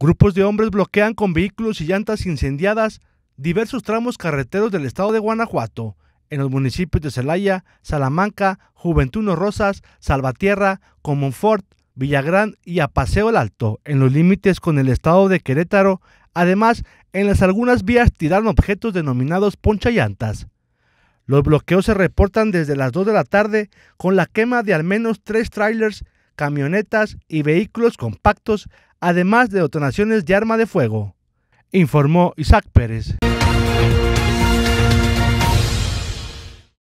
Grupos de hombres bloquean con vehículos y llantas incendiadas diversos tramos carreteros del estado de Guanajuato, en los municipios de Celaya, Salamanca, Juventuno Rosas, Salvatierra, Comonfort, Villagrán y Apaseo el Alto, en los límites con el estado de Querétaro. Además, en las algunas vías tiraron objetos denominados poncha llantas Los bloqueos se reportan desde las 2 de la tarde con la quema de al menos tres trailers camionetas y vehículos compactos, además de detonaciones de arma de fuego, informó Isaac Pérez.